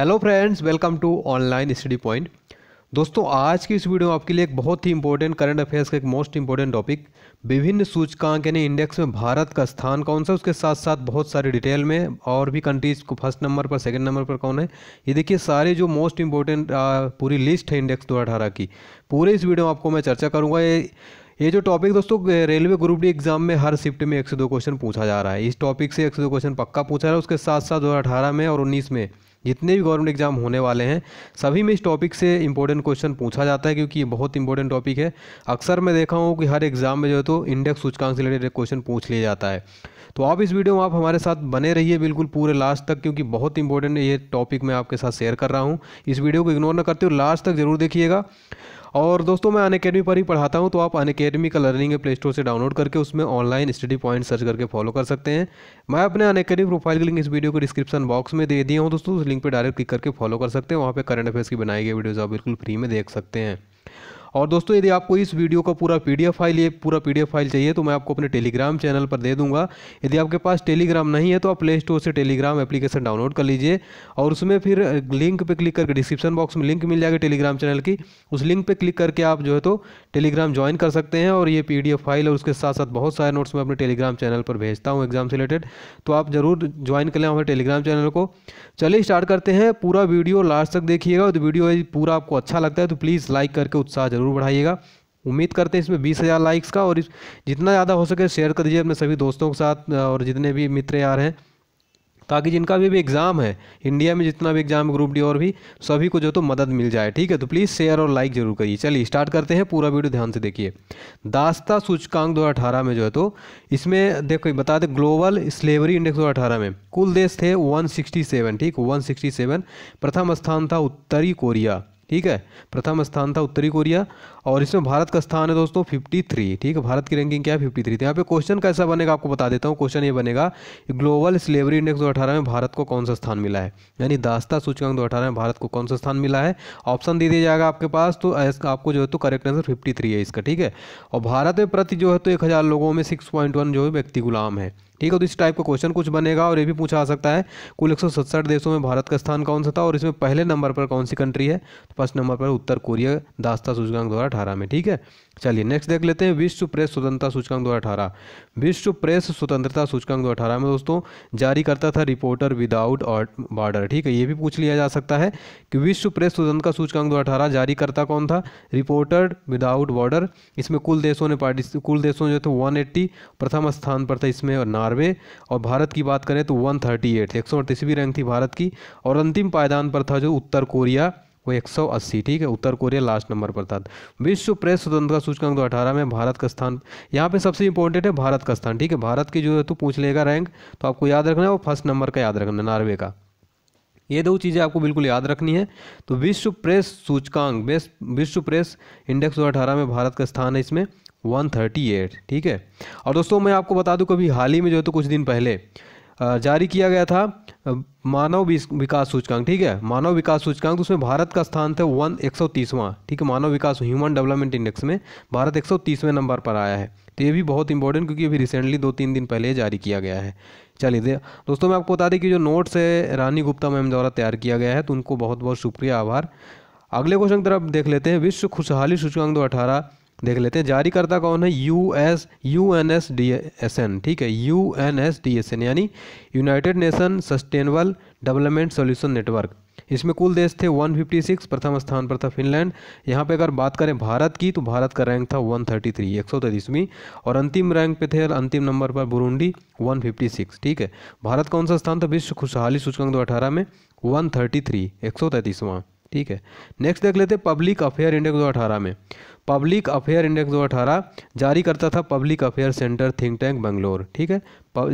hello friends welcome to online study point दोस्तों आज की इस वीडियो में आपके लिए एक बहुत ही इंपॉर्टेंट करंट अफेयर्स का एक मोस्ट इंपॉर्टेंट टॉपिक विभिन्न सूचकांक यानी इंडेक्स में भारत का स्थान कौन सा उसके साथ साथ बहुत सारे डिटेल में और भी कंट्रीज को फर्स्ट नंबर पर सेकंड नंबर पर कौन है ये देखिए सारे जो मोस्ट इंपॉर्टेंट पूरी लिस्ट है इंडेक्स दो अठारह की पूरे इस वीडियो में आपको मैं चर्चा करूँगा ये ये जो टॉपिक दोस्तों रेलवे ग्रुप डी एग्जाम में हर शिफ्ट में एक से दो क्वेश्चन पूछा जा रहा है इस टॉपिक से एक से दो क्वेश्चन पक्का पूछा जा रहा है उसके साथ साथ दो में और उन्नीस में जितने भी गवर्नमेंट एग्जाम होने वाले हैं सभी में इस टॉपिक से इंपॉर्टेंट क्वेश्चन पूछा जाता है क्योंकि ये बहुत इंपॉर्टेंट टॉपिक है अक्सर मैं देखा हूँ कि हर एग्जाम में जो है तो इंडेक्स सूचकांक से रिलेटेड क्वेश्चन पूछ लिया जाता है तो आप इस वीडियो में आप हमारे साथ बने रहिए बिल्कुल पूरे लास्ट तक क्योंकि बहुत इंपॉर्टेंट ये टॉपिक मैं आपके साथ शेयर कर रहा हूँ इस वीडियो को इग्नोर ना करते हो लास्ट तक जरूर देखिएगा और दोस्तों मैं अन अकेडमी पर ही पढ़ाता हूँ तो आप Unacademy learning play store से डाउनलोड करके उसमें ऑनलाइन स्टडी पॉइंट सर्च करके फॉलो कर सकते हैं मैं अपने अनकेडमी प्रोफाइल की लिंक इस वीडियो को डिस्क्रिप्शन बॉक्स में दे दिया हूँ दोस्तों उस लिंक पर डायरेक्ट क्लिक करके फॉलो कर सकते हैं वहाँ पर करंट अफेयर्स की बनाई गई वीडियोज़ आप बिल्कुल फ्री में देख सकते हैं और दोस्तों यदि आपको इस वीडियो का पूरा पी फाइल ये पूरा पी फाइल चाहिए तो मैं आपको अपने टेलीग्राम चैनल पर दे दूंगा यदि आपके पास टेलीग्राम नहीं है तो आप प्ले स्टोर से टेलीग्राम एप्लीकेशन डाउनलोड कर लीजिए और उसमें फिर लिंक पर क्लिक करके डिस्क्रिप्शन बॉक्स में लिंक मिल जाएगा टेलीग्राम चैनल की उस लिंक पर क्लिक करके आप जो है तो टेलीग्राम ज्वाइन कर सकते हैं और ये पी फाइल और उसके साथ साथ बहुत सारे नोट्स मैं अपने टेलीग्राम चैनल पर भेजता हूँ एग्जाम से रिलेटेड तो आप ज़रूर ज्वाइन कर लें हमारे टेलीग्राम चैनल को चलिए स्टार्ट करते हैं पूरा वीडियो लास्ट तक देखिएगा तो वीडियो पूरा आपको अच्छा लगता है तो प्लीज़ लाइक करके उत्साह ज़रूर बढ़ाइएगा उम्मीद करते हैं इसमें बीस हज़ार लाइक्स का और इस जितना ज़्यादा हो सके शेयर कर दीजिए अपने सभी दोस्तों के साथ और जितने भी मित्र यार हैं ताकि जिनका भी भी एग्ज़ाम है इंडिया में जितना भी एग्ज़ाम ग्रुप डी और भी सभी को जो तो मदद मिल जाए ठीक है तो प्लीज़ शेयर और लाइक जरूर करिए चलिए स्टार्ट करते हैं पूरा वीडियो ध्यान से देखिए दास्ता सूचकांक 2018 में जो है तो इसमें देखो बता दें ग्लोबल स्लेवरी इंडेक्स 2018 में कुल देश थे वन ठीक वन प्रथम स्थान था उत्तरी कोरिया ठीक है प्रथम स्थान था उत्तरी कोरिया और इसमें भारत का स्थान है दोस्तों 53 ठीक है भारत की रैंकिंग क्या है 53 थ्री तो यहाँ पे क्वेश्चन कैसा बनेगा आपको बता देता हूँ क्वेश्चन ये बनेगा ग्लोबल स्लेवरी इंडेक्स दो में भारत को कौन सा स्थान मिला है यानी दास्ता सूचकांक दो में भारत को कौन सा स्थान मिला है ऑप्शन दे दिया जाएगा आपके पास तो आपको जो है तो करेक्ट आंसर फिफ्टी है इसका ठीक है और भारत में प्रति जो है तो एक लोगों में सिक्स जो है व्यक्ति गुलाम है ठीक है तो इस टाइप का क्वेश्चन कुछ बनेगा और ये भी पूछा आ सकता है कुल एक देशों में भारत का स्थान कौन सा था और इसमें पहले नंबर पर कौन सी कंट्री है तो फर्स्ट नंबर पर उत्तर कोरिया दास्ता सूचकांक दो अठारह में ठीक है चलिए नेक्स्ट देख लेते हैं विश्व प्रेस स्वतंत्रता सूचकांक दो अठारह विश्व प्रेस स्वतंत्रता सूचकांक दो अठारह में दोस्तों जारी करता था रिपोर्टर विदाउट बॉर्डर ठीक है ये भी पूछ लिया जा सकता है कि विश्व प्रेस स्वतंत्रता सूचकांक दो अठारह जारी करता कौन था रिपोर्टर विदाउट बॉर्डर इसमें कुल देशों ने पार्टिस कुल देशों जो थे वन प्रथम स्थान पर था इसमें और अठारहवें और भारत की बात करें तो वन थर्टी एट एक सौ अड़तीसवीं रैंक थी भारत की और अंतिम पायदान पर था जो उत्तर कोरिया वो एक सौ अस्सी ठीक है उत्तर कोरिया लास्ट नंबर पर था विश्व प्रेस स्वतंत्रता सूचकांक दो अठारह में भारत का स्थान यहाँ पे सबसे इंपॉर्टेंट है भारत का स्थान ठीक है भारत की जो है तो पूछ लेगा रैंक तो आपको याद रखना है वो फर्स्ट नंबर का याद रखना नॉर्वे का ये दो चीज़ें आपको बिल्कुल याद रखनी है तो विश्व प्रेस सूचकांक विश्व प्रेस इंडेक्स दो में भारत का स्थान है इसमें 138 ठीक है और दोस्तों मैं आपको बता दूं कभी हाल ही में जो है तो कुछ दिन पहले जारी किया गया था मानव विकास सूचकांक ठीक है मानव विकास सूचकांक तो उसमें भारत का स्थान था वन एक ठीक है मानव विकास ह्यूमन डेवलपमेंट इंडेक्स में भारत एक नंबर पर आया है तो ये भी बहुत इंपॉर्टेंट क्योंकि अभी रिसेंटली दो तीन दिन पहले जारी किया गया है चलिए दोस्तों मैं आपको बता दें कि जो नोट्स है रानी गुप्ता मैम द्वारा तैयार किया गया है तो उनको बहुत बहुत शुक्रिया आभार अगले क्वेश्चन की तरफ देख लेते हैं विश्व खुशहाली सूचकांक दो अठारह देख लेते हैं जारी करता कौन है U S U N S D S N ठीक है U N S D S N यानी United Nation Sustainable Development Solution Network इसमें कुल देश थे 156 प्रथम स्थान पर था फिनलैंड यहाँ पे अगर बात करें भारत की तो भारत का रैंक था 133 एक सौ तैतीसवीं और अंतिम रैंक पे थे अंतिम नंबर पर बुरुंडी 156 ठीक है भारत कौन सा स्थान था विश्व खुशहाली सूचकांक दो अठारह में 133 एक सौ तैतीसवां ठीक है नेक्स्ट देख लेते पब्लिक अफेयर इंडेक्स दो अठारह में पब्लिक अफेयर इंडेक्स दो अठारह जारी करता था public affair centre think tank Bangalore ठीक है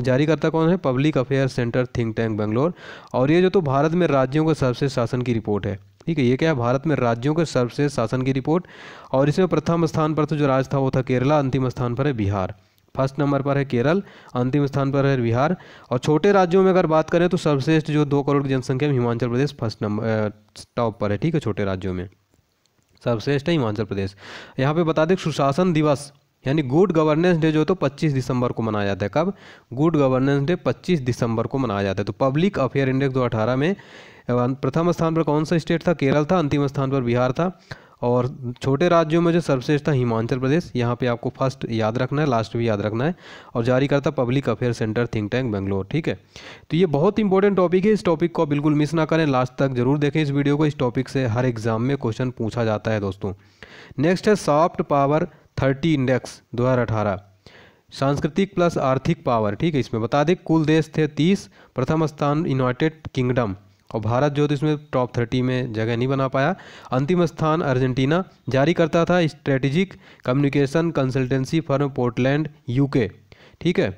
जारी करता कौन है public affair centre think tank Bangalore और ये जो तो भारत में राज्यों के सर्वश्रेष्ठ शासन की रिपोर्ट है ठीक है ये क्या है भारत में राज्यों के सर्वश्रेष्ठ शासन की रिपोर्ट और इसमें प्रथम स्थान पर तो जो राज्य था वो था केरला अंतिम स्थान पर है बिहार फर्स्ट नंबर पर है केरल अंतिम स्थान पर है बिहार और छोटे राज्यों में अगर बात करें तो सर्वश्रेष्ठ जो दो करोड़ की जनसंख्या में Himachal Pradesh first number top पर है ठीक है छोटे राज्यों में सर्वश्रेष्ठ है हिमाचल प्रदेश यहाँ पे बता दें सुशासन दिवस यानी गुड गवर्नेंस डे जो है तो 25 दिसंबर को मनाया जाता है कब गुड गवर्नेंस डे 25 दिसंबर को मनाया जाता है तो पब्लिक अफेयर इंडेक्स 2018 में प्रथम स्थान पर कौन सा स्टेट था केरल था अंतिम स्थान पर बिहार था और छोटे राज्यों में जो सर्वश्रेष्ठ था हिमाचल प्रदेश यहाँ पे आपको फर्स्ट याद रखना है लास्ट भी याद रखना है और जारी करता public affair centre think tank Bangalore ठीक है तो ये बहुत इंपॉर्टेंट टॉपिक है इस टॉपिक को बिल्कुल मिस ना करें लास्ट तक जरूर देखें इस वीडियो को इस टॉपिक से हर एग्जाम में क्वेश्चन पूछा जाता है दोस्तों नेक्स्ट है सॉफ्ट पावर थर्टी इंडेक्स दो सांस्कृतिक प्लस आर्थिक पावर ठीक है इसमें बता दें कुल देश थे तीस प्रथम स्थान यूनाइटेड किंगडम और भारत जो तो इसमें टॉप थर्टी में जगह नहीं बना पाया अंतिम स्थान अर्जेंटीना जारी करता था strategic communication consultancy firm Portland UK ठीक है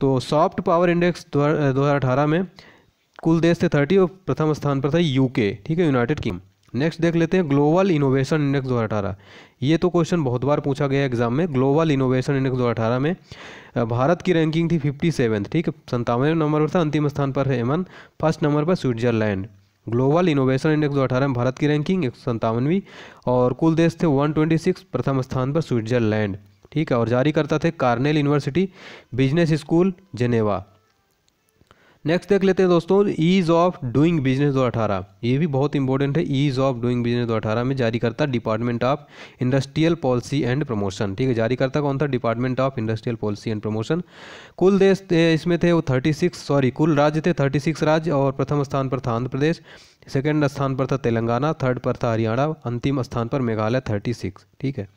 तो सॉफ्ट पावर इंडेक्स दो हज़ार अठारह में कुल देश थे थर्टी और प्रथम स्थान पर था यूके ठीक है यूनाइटेड किंग नेक्स्ट देख लेते हैं ग्लोबल इनोवेशन इंडेक्स दो अठारह ये तो क्वेश्चन बहुत बार पूछा गया एग्जाम में ग्लोबल इनोवेशन इंडेक्स दो अठारह में भारत की रैंकिंग थी फिफ्टी सेवन ठीक संतावन नंबर पर था अंतिम स्थान पर है एमन फर्स्ट नंबर पर स्विट्जरलैंड ग्लोबल इनोवेशन इंडेक्स दो अठारह में भारत की रैंकिंग एक और कुल देश थे वन ट्वेंटी सिक्स प्रथम स्थान पर स्विट्जरलैंड ठीक है और जारी करता थे Cornell University business school Geneva next देख लेते हैं दोस्तों ईज़ ऑफ डूइंग बिजनेस दो अठारह ये भी बहुत इंपॉर्टेंट है ईज़ ऑफ डूइंग बिजनेस दो अठारह में जारी करता department of industrial policy and promotion ठीक है जारी करता कौन था department of industrial policy and promotion कुल देश थे इसमें थे वो थर्टी सिक्स सॉरी कुल राज्य थे थर्टी सिक्स राज्य और प्रथम स्थान पर था आंध्र प्रदेश सेकेंड स्थान पर था तेलंगाना थर्ड पर था हरियाणा अंतिम स्थान पर मेघालय थर्टी सिक्स ठीक है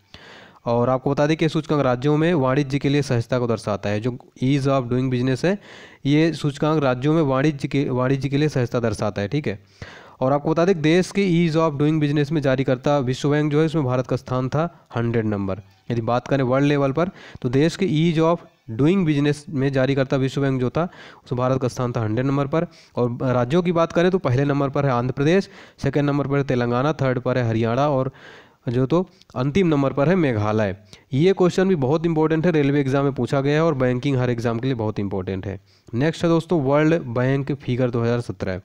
और आपको बता दें कि सूचकांक राज्यों में वाणिज्य के लिए सहजता को दर्शाता है जो ईज़ ऑफ डूइंग बिजनेस है ये सूचकांक राज्यों में वाणिज्य के वाणिज्य के लिए सहजता दर्शाता है ठीक है और आपको बता दें देश के ईज़ ऑफ डूइंग बिजनेस में जारी करता विश्व बैंक जो है इसमें भारत का स्थान था हंड्रेड नंबर यदि बात करें वर्ल्ड लेवल पर तो देश के ईज ऑफ डूइंग बिजनेस में जारी करता विश्व बैंक जो था उसमें भारत का स्थान था हंड्रेड नंबर पर और राज्यों की बात करें तो पहले नंबर पर है आंध्र प्रदेश सेकेंड नंबर पर है तेलंगाना थर्ड पर है हरियाणा और जो तो अंतिम नंबर पर है मेघालय ये क्वेश्चन भी बहुत इंपॉर्टेंट है रेलवे एग्जाम में पूछा गया है और बैंकिंग हर एग्जाम के लिए बहुत इंपॉर्टेंट है नेक्स्ट है दोस्तों World Bank figure 2017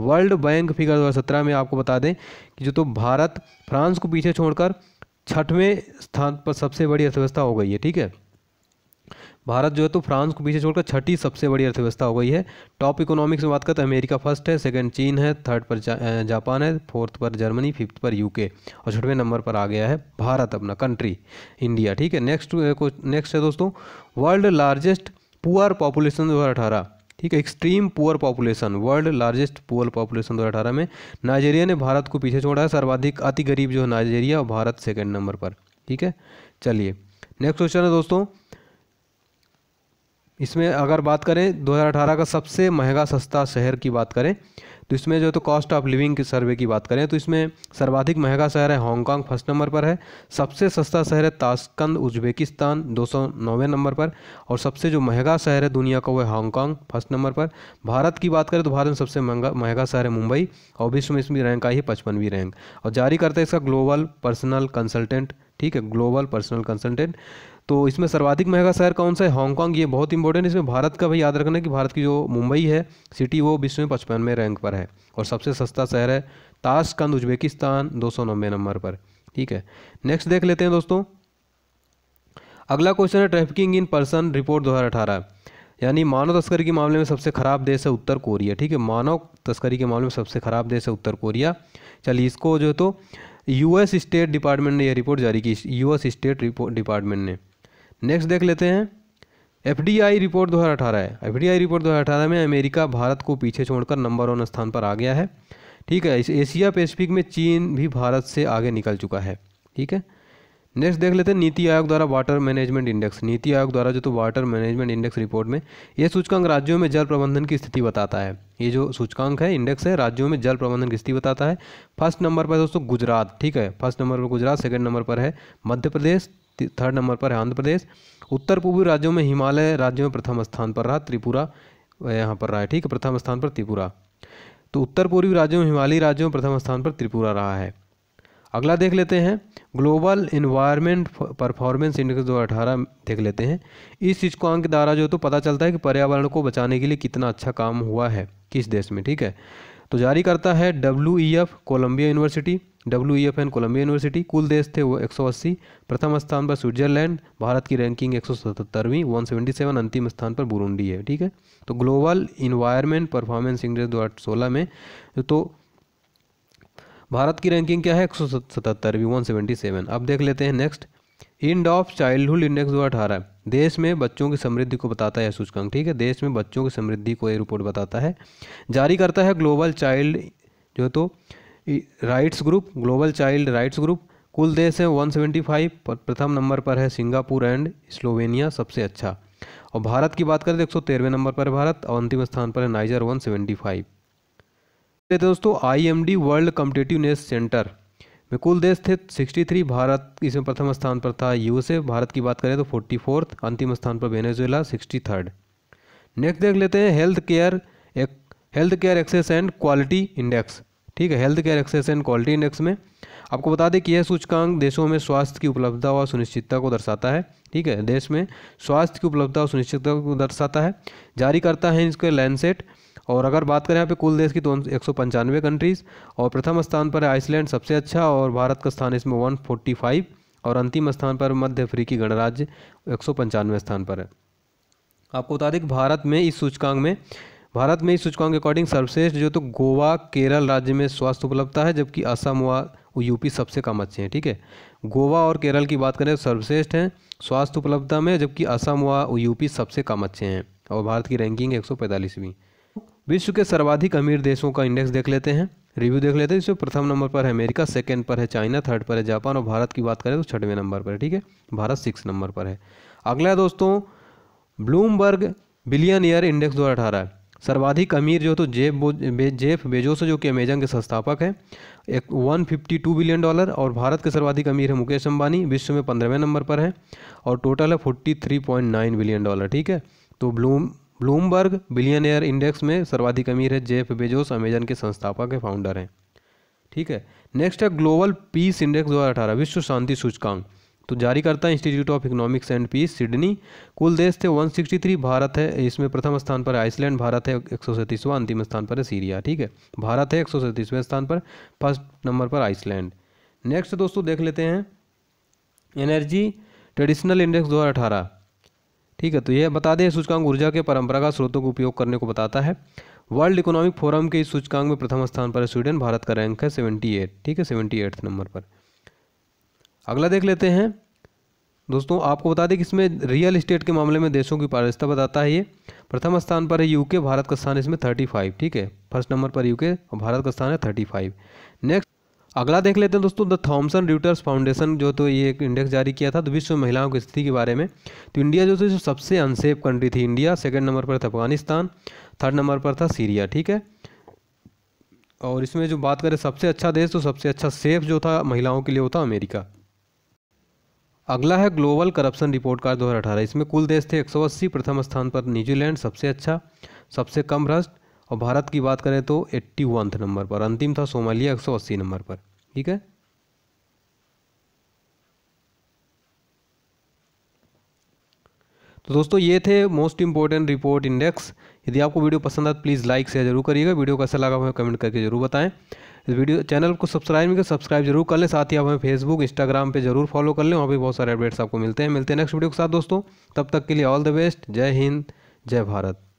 World Bank figure 2017 में आपको बता दें कि जो तो भारत फ्रांस को पीछे छोड़कर छठवें स्थान पर सबसे बड़ी अर्थव्यवस्था हो गई है ठीक है भारत जो है तो फ्रांस को पीछे छोड़कर छठी सबसे बड़ी अर्थव्यवस्था हो गई है टॉप इकोनॉमिक्स में बात करते हैं तो अमेरिका फर्स्ट है सेकंड चीन है थर्ड पर जा, जापान है फोर्थ पर जर्मनी फिफ्थ पर यूके और छठवें नंबर पर आ गया है भारत अपना कंट्री इंडिया ठीक है नेक्स्ट नेक्स्ट है दोस्तों वर्ल्ड लार्जेस्ट पुअर पॉपुलेशन दो हज़ार ठीक है extreme poor population world largest poor population दो में नाइजेरिया ने भारत को पीछे छोड़ा है सर्वाधिक अति गरीब जो है नाइजेरिया और भारत सेकंड नंबर पर ठीक है चलिए नेक्स्ट क्वेश्चन है दोस्तों इसमें अगर बात करें 2018 का सबसे महंगा सस्ता शहर की बात करें तो इसमें जो तो कॉस्ट ऑफ लिविंग के सर्वे की बात करें तो इसमें सर्वाधिक महंगा शहर है हांगकांग फर्स्ट नंबर पर है सबसे सस्ता शहर है ताशकंद उज्बेकिस्तान दो नंबर पर और सबसे जो महंगा शहर है दुनिया का वो है हांगकांग फर्स्ट नंबर पर भारत की बात करें तो भारत में सबसे महंगा महंगा शहर है मुंबई और विश्व में इसमें रैंक आई है पचपनवीं रैंक और जारी करते हैं इसका ग्लोबल पर्सनल कंसल्टेंट ठीक है ग्लोबल पर्सनल कंसल्टेंट तो इसमें सर्वाधिक महंगा शहर कौन सा है हांगकॉन्ग ये बहुत इंपॉर्टेंट इसमें भारत का भाई याद रखना कि भारत की जो मुंबई है सिटी वो विश्व में पचपनवें रैंक पर है और सबसे सस्ता शहर है ताशकंद उज्बेकिस्तान दो नंबर पर ठीक है नेक्स्ट देख लेते हैं दोस्तों अगला क्वेश्चन है ट्रैफिकिंग इन पर्सन रिपोर्ट दो यानी मानव तस्करी के मामले में सबसे ख़राब देश है उत्तर कोरिया ठीक है मानव तस्करी के मामले में सबसे ख़राब देश है उत्तर कोरिया चलिए इसको जो है तो यूएस स्टेट डिपार्टमेंट ने यह रिपोर्ट जारी की यूएस स्टेट डिपार्टमेंट ने नेक्स्ट देख लेते हैं एफडीआई रिपोर्ट 2018 है एफडीआई रिपोर्ट 2018 में अमेरिका भारत को पीछे छोड़कर नंबर वन स्थान पर आ गया है ठीक है इस एशिया पैसिफिक में चीन भी भारत से आगे निकल चुका है ठीक है नेक्स्ट देख लेते हैं नीति आयोग द्वारा वाटर मैनेजमेंट इंडेक्स नीति आयोग द्वारा जो तो वाटर मैनेजमेंट इंडेक्स रिपोर्ट में ये सूचकांक राज्यों में जल प्रबंधन की स्थिति बताता है ये जो सूचकांक है इंडेक्स है राज्यों में जल प्रबंधन की स्थिति बताता है फर्स्ट नंबर पर दोस्तों गुजरात ठीक है फर्स्ट नंबर पर गुजरात सेकेंड नंबर पर है मध्य प्रदेश थर्ड नंबर पर है आंध्र प्रदेश उत्तर पूर्वी राज्यों में हिमालय राज्यों में प्रथम स्थान पर रहा त्रिपुरा यहाँ पर रहा है ठीक है प्रथम स्थान पर त्रिपुरा तो उत्तर पूर्वी राज्यों में हिमालयी राज्यों में प्रथम स्थान पर त्रिपुरा रहा है अगला देख लेते हैं ग्लोबल इन्वायरमेंट परफॉर्मेंस इंडेक्स दो अठारह देख लेते हैं इस चीज़ को अंक द्वारा जो तो पता चलता है कि पर्यावरण को बचाने के लिए कितना अच्छा काम हुआ है किस देश में ठीक है तो जारी करता है W E F Columbia University W E F N Columbia University कुल देश थे वो 180 प्रथम स्थान पर स्विट्जरलैंड भारत की रैंकिंग एक सौ सतहत्तरवीं वन सेवेंटी सेवन अंतिम स्थान पर बुरुंडी है ठीक है तो ग्लोबल इन्वायरमेंट परफॉर्मेंस इंडेक्स दो हज़ार सोलह में तो भारत की रैंकिंग क्या है एक सौ सतहत्तरवीं वन सेवेंटी सेवन अब देख लेते हैं next end of childhood index दो अठारह देश में बच्चों की समृद्धि को बताता है सूचकांक ठीक है देश में बच्चों की समृद्धि को ये रिपोर्ट बताता है जारी करता है ग्लोबल चाइल्ड जो तो rights group global child rights group कुल देश है 175 पर प्रथम नंबर पर है सिंगापुर एंड स्लोवेनिया सबसे अच्छा और भारत की बात करें तो एक नंबर पर भारत और अंतिम स्थान पर है नाइजर 175 थे तो दोस्तों आईएमडी वर्ल्ड कम्पिटेटिवनेस सेंटर में कुल देश थे 63 भारत इसमें प्रथम स्थान पर था यूएसए भारत की बात करें तो फोर्टी फोर्थ अंतिम स्थान पर वेनेजुएला सिक्सटी थर्ड नेक्स्ट देख लेते हैं health care health care access and quality index ठीक है health care access and quality index में आपको बता दें कि यह सूचकांक देशों में स्वास्थ्य की उपलब्धता और सुनिश्चितता को दर्शाता है ठीक है देश में स्वास्थ्य की उपलब्धता और सुनिश्चितता को दर्शाता है जारी करता है इसके लैंडसेट और अगर बात करें यहाँ पे कुल देश की तो एक सौ पंचानवे कंट्रीज़ और प्रथम स्थान पर आइसलैंड सबसे अच्छा और भारत का स्थान इसमें वन फोर्टी फाइव और अंतिम स्थान पर मध्य अफ्रीकी गणराज्य एक सौ पंचानवे स्थान पर है आपको बता दें कि भारत में इस सूचकांक में भारत में इस सूचकांक के अकॉर्डिंग सर्वश्रेष्ठ जो तो गोवा केरल राज्य में स्वास्थ्य उपलब्धता है जबकि असम व यूपी सबसे कम अच्छे हैं ठीक है गोवा और केरल की बात करें तो सर्वश्रेष्ठ हैं स्वास्थ्य उपलब्धता में जबकि असम व यूपी सबसे कम अच्छे हैं और भारत की रैंकिंग एक सौ विश्व के सर्वाधिक अमीर देशों का इंडेक्स देख लेते हैं रिव्यू देख लेते हैं इसमें प्रथम नंबर पर है अमेरिका सेकेंड पर है चाइना थर्ड पर है जापान और भारत की बात करें तो छठवें नंबर पर है ठीक है भारत सिक्स नंबर पर है अगला दोस्तों ब्लूमबर्ग बिलियन ईयर इंडेक्स दो हज़ार अठारह सर्वाधिक अमीर जो तो जेफ बे, जेफ बेजोस जो कि अमेजन के संस्थापक हैं एक one fifty two billion dollar और भारत के सर्वाधिक अमीर है मुकेश अंबानी विश्व में पंद्रहवें नंबर पर है और टोटल है forty three point nine billion dollar ठीक है तो bloom Bloomberg billionaire index में सर्वाधिक अमीर है जेफ बेजोस अमेजन के संस्थापक है फाउंडर हैं ठीक है नेक्स्ट है ग्लोबल पीस इंडेक्स दो विश्व शांति सूचकांक तो जारी करता है institute of economics and peace Sydney कुल देश थे 163 भारत है इसमें प्रथम स्थान पर आइसलैंड भारत है एक सौ अंतिम स्थान पर है सीरिया ठीक है भारत है एक सौ स्थान पर फर्स्ट नंबर पर आइसलैंड नेक्स्ट दोस्तों देख लेते हैं एनर्जी ट्रेडिशनल इंडेक्स दो ठीक है तो यह बता दें सूचकांक ऊर्जा के परंपरागत स्रोतों को उपयोग करने को बताता है वर्ल्ड इकोनॉमिक फोरम के इस सूचकांक में प्रथम स्थान पर है स्वीडन भारत का रैंक है सेवेंटी ठीक है सेवेंटी नंबर पर अगला देख लेते हैं दोस्तों आपको बता दें कि इसमें रियल इस्टेट के मामले में देशों की पारदर्शिता बताता है ये प्रथम स्थान पर है यूके भारत का स्थान इसमें थर्टी फाइव ठीक है फर्स्ट नंबर पर यूके और भारत का स्थान है थर्टी फाइव नेक्स्ट अगला देख लेते हैं दोस्तों द थॉमसन र्यूटर्स फाउंडेशन जो तो ये एक इंडेक्स जारी किया था तो विश्व महिलाओं की स्थिति के बारे में तो इंडिया जो थी सबसे अनसेफ कंट्री थी इंडिया सेकेंड नंबर पर था अफगानिस्तान थर्ड नंबर पर था सीरिया ठीक है और इसमें जो बात करें सबसे अच्छा देश तो सबसे अच्छा सेफ जो था महिलाओं के लिए होता अमेरिका अगला है ग्लोबल करप्शन रिपोर्ट कार्ड अठारह इसमें कुल देश थे 180 प्रथम स्थान पर न्यूजीलैंड सबसे अच्छा सबसे कम भ्रष्ट और भारत की बात करें तो एट्टी नंबर पर अंतिम था सोमालिया एक नंबर पर ठीक है तो दोस्तों ये थे मोस्ट इंपॉर्टेंट रिपोर्ट इंडेक्स यदि आपको वीडियो पसंद आए तो प्लीज़ लाइक शेयर जरूर करिएगा वीडियो कैसा लगा हमें कमेंट करके जरूर बताएं वीडियो चैनल को सब्सक्राइब नहीं कर सब्सक्राइब जरूर कर लें साथ ही आप हमें फेसबुक इंस्टाग्राम पर जरूर फॉलो कर लें वहाँ पर बहुत सारे अपडेट्स आपको मिलते हैं मिलते हैं नेक्स्ट वीडियो के साथ दोस्तों तब तक के लिए ऑल द बेस्ट जय हिंद जय भारत